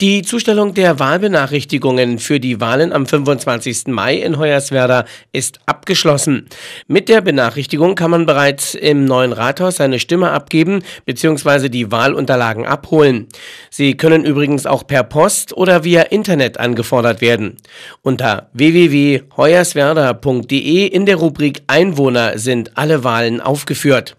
Die Zustellung der Wahlbenachrichtigungen für die Wahlen am 25. Mai in Hoyerswerda ist abgeschlossen. Mit der Benachrichtigung kann man bereits im neuen Rathaus seine Stimme abgeben bzw. die Wahlunterlagen abholen. Sie können übrigens auch per Post oder via Internet angefordert werden. Unter www.hoyerswerda.de in der Rubrik Einwohner sind alle Wahlen aufgeführt.